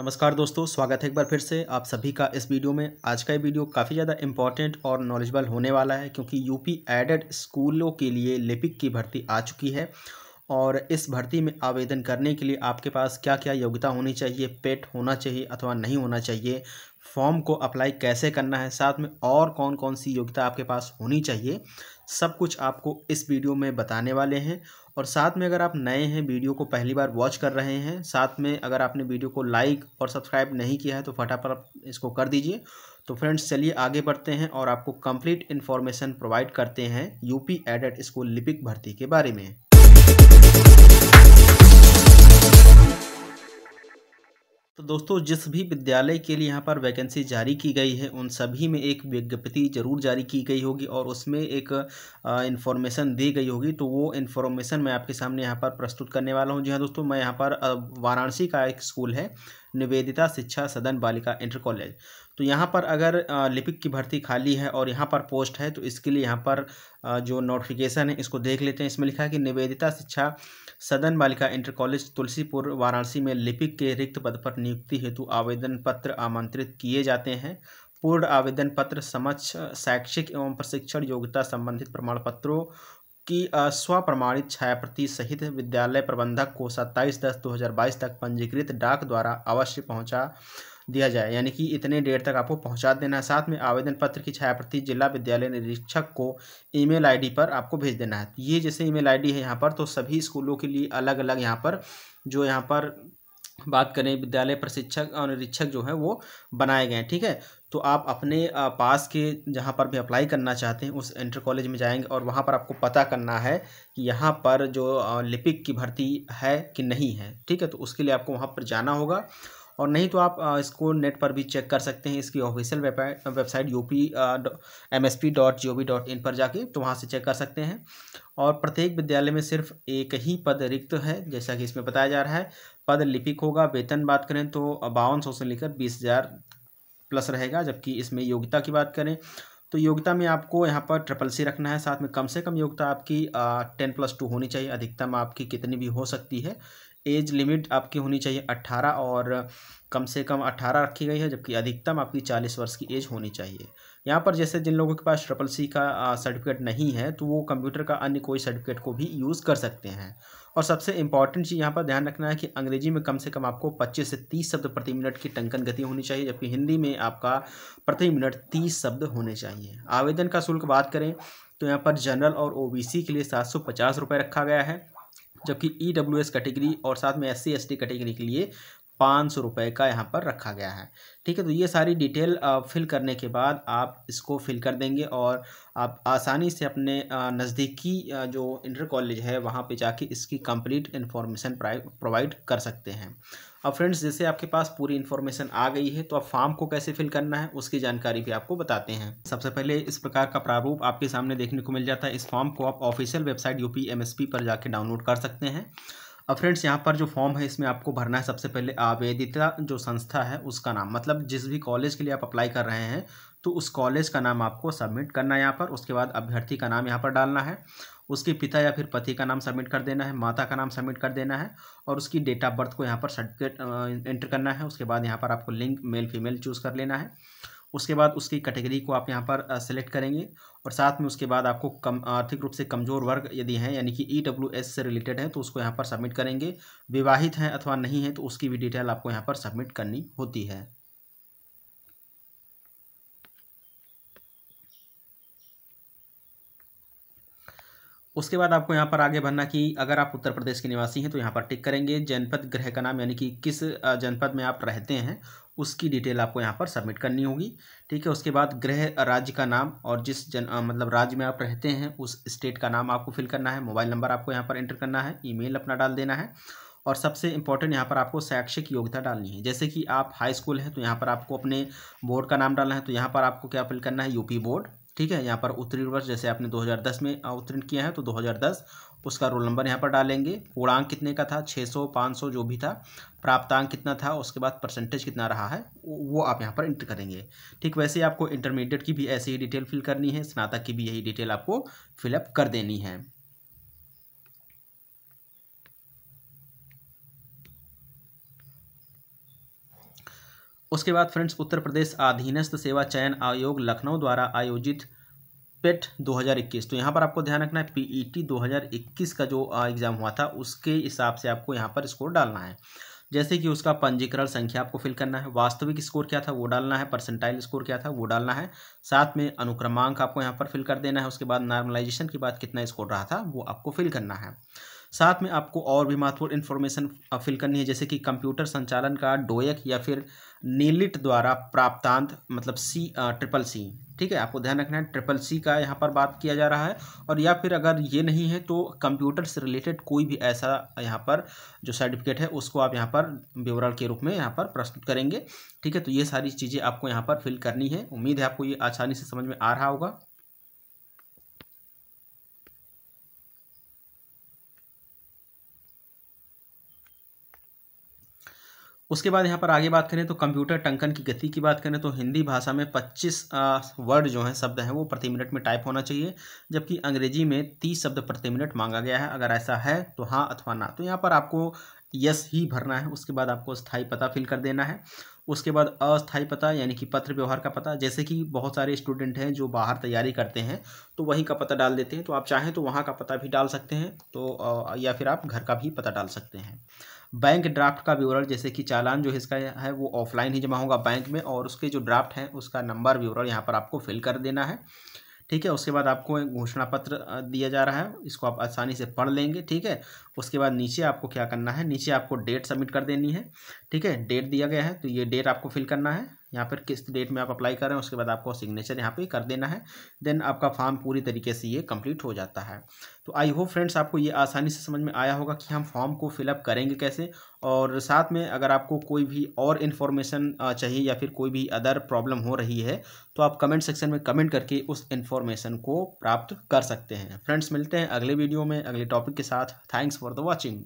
नमस्कार दोस्तों स्वागत है एक बार फिर से आप सभी का इस वीडियो में आज का ये वीडियो काफ़ी ज़्यादा इंपॉर्टेंट और नॉलेजबल होने वाला है क्योंकि यूपी एडेड स्कूलों के लिए लिपिक की भर्ती आ चुकी है और इस भर्ती में आवेदन करने के लिए आपके पास क्या क्या योग्यता होनी चाहिए पेट होना चाहिए अथवा नहीं होना चाहिए फॉर्म को अप्लाई कैसे करना है साथ में और कौन कौन सी योग्यता आपके पास होनी चाहिए सब कुछ आपको इस वीडियो में बताने वाले हैं और साथ में अगर आप नए हैं वीडियो को पहली बार वॉच कर रहे हैं साथ में अगर आपने वीडियो को लाइक और सब्सक्राइब नहीं किया है तो फटाफट आप इसको कर दीजिए तो फ्रेंड्स चलिए आगे बढ़ते हैं और आपको कंप्लीट इन्फॉर्मेशन प्रोवाइड करते हैं यूपी एडेड स्कूल लिपिक भर्ती के बारे में दोस्तों जिस भी विद्यालय के लिए यहाँ पर वैकेंसी जारी की गई है उन सभी में एक विज्ञप्ति जरूर जारी की गई होगी और उसमें एक इन्फॉर्मेशन दी गई होगी तो वो इन्फॉर्मेशन मैं आपके सामने यहाँ पर प्रस्तुत करने वाला हूँ जी हाँ दोस्तों मैं यहाँ पर वाराणसी का एक स्कूल है निवेदिता शिक्षा सदन बालिका इंटर कॉलेज तो यहाँ पर अगर लिपिक की भर्ती खाली है और यहाँ पर पोस्ट है तो इसके लिए यहाँ पर जो नोटिफिकेशन है इसको देख लेते हैं इसमें लिखा है कि निवेदिता शिक्षा सदन बालिका इंटर कॉलेज तुलसीपुर वाराणसी में लिपिक के रिक्त पद पर नियुक्ति हेतु आवेदन पत्र आमंत्रित किए जाते हैं पूर्ण आवेदन पत्र समक्ष शैक्षिक एवं प्रशिक्षण योग्यता संबंधित प्रमाण पत्रों की स्वप्रमाणित छायाप्रति सहित विद्यालय प्रबंधक को सत्ताईस दस 2022 तक पंजीकृत डाक द्वारा अवश्य पहुंचा दिया जाए यानी कि इतने डेट तक आपको पहुंचा देना है साथ में आवेदन पत्र की छायाप्रति जिला विद्यालय निरीक्षक को ईमेल आईडी पर आपको भेज देना है ये जैसे ईमेल आईडी है यहाँ पर तो सभी स्कूलों के लिए अलग अलग यहाँ पर जो यहाँ पर बात करें विद्यालय प्रशिक्षक और निरीक्षक जो है वो बनाए गए हैं ठीक है तो आप अपने पास के जहाँ पर भी अप्लाई करना चाहते हैं उस इंटर कॉलेज में जाएंगे और वहाँ पर आपको पता करना है कि यहाँ पर जो लिपिक की भर्ती है कि नहीं है ठीक है तो उसके लिए आपको वहाँ पर जाना होगा और नहीं तो आप इसको नेट पर भी चेक कर सकते हैं इसकी official website U P M S P dot G O V dot in पर जाके तो वहाँ से चेक कर सकते हैं और प्रत्येक विद्यालय में सिर्फ एक ही पद रिक्त है जैसा कि इसमें बताया जा रहा है पद लिपिक होगा वेतन बात करें तो बावन सौ से लेकर बीस हज़ार प्लस रहेगा जबकि इसमें योग्यता की बात करें तो योग्यता में आपको यहाँ पर ट्रिपल सी रखना है साथ में कम से कम योग्यता आपकी टेन प्लस टू होनी चाहिए अधिकतम आपकी कितनी भी हो सकती है एज लिमिट आपकी होनी चाहिए अट्ठारह और कम से कम अट्ठारह रखी गई है जबकि अधिकतम आपकी चालीस वर्ष की एज होनी चाहिए यहाँ पर जैसे जिन लोगों के पास ट्रिपल सी का सर्टिफिकेट नहीं है तो वो कंप्यूटर का अन्य कोई सर्टिफिकेट को भी यूज़ कर सकते हैं और सबसे इंपॉर्टेंट चीज़ यहाँ पर ध्यान रखना है कि अंग्रेजी में कम से कम आपको 25 से 30 शब्द प्रति मिनट की टंकन गति होनी चाहिए जबकि हिंदी में आपका प्रति मिनट 30 शब्द होने चाहिए आवेदन का शुल्क बात करें तो यहाँ पर जनरल और ओबीसी के लिए सात सौ रखा गया है जबकि ई डब्ल्यू एस कैटेगरी और साथ में S C S T category के लिए पाँच सौ रुपये का यहाँ पर रखा गया है ठीक है तो ये सारी डिटेल फिल करने के बाद आप इसको फिल कर देंगे और आप आसानी से अपने नज़दीकी जो इंटर कॉलेज है वहाँ पे जाके इसकी कंप्लीट इन्फॉर्मेशन प्रोवाइड कर सकते हैं अब फ्रेंड्स जैसे आपके पास पूरी इन्फॉर्मेशन आ गई है तो आप फॉर्म को कैसे फिल करना है उसकी जानकारी भी आपको बताते हैं सबसे पहले इस प्रकार का प्रारूप आपके सामने देखने को मिल जाता है इस फॉर्म को आप ऑफिशियल वेबसाइट यू पर जाके डाउनलोड कर सकते हैं अब फ्रेंड्स यहाँ पर जो फॉर्म है इसमें आपको भरना है सबसे पहले आवेदिता जो संस्था है उसका नाम मतलब जिस भी कॉलेज के लिए आप अप्लाई कर रहे हैं तो उस कॉलेज का नाम आपको सबमिट करना है यहाँ पर उसके बाद अभ्यर्थी का नाम यहाँ पर डालना है उसके पिता या फिर पति का नाम सबमिट कर देना है माता का नाम सबमिट कर देना है और उसकी डेट ऑफ बर्थ को यहाँ पर सर्टिफिकेट एंटर करना है उसके बाद यहाँ पर आपको लिंक मेल फीमेल चूज़ कर लेना है उसके बाद उसकी कैटेगरी को आप यहाँ पर सेलेक्ट करेंगे और साथ में उसके बाद आपको कम आर्थिक रूप से कमज़ोर वर्ग यदि हैं यानी कि ई e एस से रिलेटेड हैं तो उसको यहाँ पर सबमिट करेंगे विवाहित हैं अथवा नहीं है तो उसकी भी डिटेल आपको यहाँ पर सबमिट करनी होती है उसके बाद आपको यहाँ पर आगे बढ़ना कि अगर आप उत्तर प्रदेश के निवासी हैं तो यहाँ पर टिक करेंगे जनपद ग्रह का नाम यानी कि किस जनपद में आप रहते हैं उसकी डिटेल आपको यहाँ पर सबमिट करनी होगी ठीक है उसके बाद गृह राज्य का नाम और जिस जन आ, मतलब राज्य में आप रहते हैं उस स्टेट का नाम आपको फिल करना है मोबाइल नंबर आपको यहाँ पर एंटर करना है ईमेल अपना डाल देना है और सबसे इम्पॉर्टेंट यहाँ पर आपको शैक्षिक योग्यता डालनी है जैसे कि आप हाई स्कूल हैं तो यहाँ पर आपको अपने बोर्ड का नाम डालना है तो यहाँ पर आपको क्या फिल करना है यूपी बोर्ड ठीक है यहाँ पर उत्तीर्ण वर्ष जैसे आपने 2010 में उत्तीर्ण किया है तो उसका रोल नंबर यहाँ पर डालेंगे पूर्णांक कितने का था 600 500 जो भी था प्राप्तांक कितना था उसके बाद परसेंटेज कितना रहा है वो आप यहाँ पर इंटर करेंगे ठीक वैसे आपको इंटरमीडिएट की भी ऐसी ही डिटेल फिल करनी है स्नातक की भी यही डिटेल आपको फिलअप कर देनी है उसके बाद फ्रेंड्स उत्तर प्रदेश अधीनस्थ सेवा चयन आयोग लखनऊ द्वारा आयोजित पेट 2021 e तो यहाँ पर आपको ध्यान रखना है पीईटी e 2021 का जो एग्ज़ाम हुआ था उसके हिसाब से आपको यहाँ पर स्कोर डालना है जैसे कि उसका पंजीकरण संख्या आपको फिल करना है वास्तविक स्कोर क्या था वो डालना है परसेंटाइल स्कोर क्या था वो डालना है साथ में अनुक्रमांक आपको यहाँ पर फिल कर देना है उसके बाद नॉर्मलाइजेशन के बाद कितना स्कोर रहा था वो आपको फिल करना है साथ में आपको और भी महत्वपूर्ण इन्फॉर्मेशन फिल करनी है जैसे कि कंप्यूटर संचालन का डोयक या फिर नीलिट द्वारा प्राप्तांत मतलब सी ट्रिपल सी ठीक है आपको ध्यान रखना है ट्रिपल सी का यहाँ पर बात किया जा रहा है और या फिर अगर ये नहीं है तो कंप्यूटर से रिलेटेड कोई भी ऐसा यहाँ पर जो सर्टिफिकेट है उसको आप यहाँ पर विवरण के रूप में यहाँ पर प्रस्तुत करेंगे ठीक है तो ये सारी चीज़ें आपको यहाँ पर फिल करनी है उम्मीद है आपको ये आसानी से समझ में आ रहा होगा उसके बाद यहाँ पर आगे बात करें तो कंप्यूटर टंकन की गति की बात करें तो हिंदी भाषा में 25 वर्ड जो हैं शब्द हैं वो प्रति मिनट में टाइप होना चाहिए जबकि अंग्रेजी में 30 शब्द प्रति मिनट मांगा गया है अगर ऐसा है तो हाँ अथवा ना तो यहाँ पर आपको यस ही भरना है उसके बाद आपको स्थायी पता फिल कर देना है उसके बाद अस्थायी पता यानी कि पत्र व्यवहार का पता जैसे कि बहुत सारे स्टूडेंट हैं जो बाहर तैयारी करते हैं तो वहीं का पता डाल देते हैं तो आप चाहें तो वहाँ का पता भी डाल सकते हैं तो या फिर आप घर का भी पता डाल सकते हैं बैंक ड्राफ्ट का विवरण जैसे कि चालान जो इसका है वो ऑफलाइन ही जमा होगा बैंक में और उसके जो ड्राफ्ट हैं उसका नंबर विवरण यहाँ पर आपको फिल कर देना है ठीक है उसके बाद आपको एक घोषणा पत्र दिया जा रहा है इसको आप आसानी से पढ़ लेंगे ठीक है उसके बाद नीचे आपको क्या करना है नीचे आपको डेट सबमिट कर देनी है ठीक है डेट दिया गया है तो ये डेट आपको फिल करना है यहाँ पर किस डेट में आप अप्लाई कर रहे हैं उसके बाद आपको सिग्नेचर यहाँ पे कर देना है देन आपका फॉर्म पूरी तरीके से ये कंप्लीट हो जाता है तो आई होप फ्रेंड्स आपको ये आसानी से समझ में आया होगा कि हम फॉर्म को फिलअप करेंगे कैसे और साथ में अगर आपको कोई भी और इन्फॉर्मेशन चाहिए या फिर कोई भी अदर प्रॉब्लम हो रही है तो आप कमेंट सेक्शन में कमेंट करके उस इन्फॉर्मेशन को प्राप्त कर सकते हैं फ्रेंड्स मिलते हैं अगले वीडियो में अगले टॉपिक के साथ थैंक्स फॉर द वॉचिंग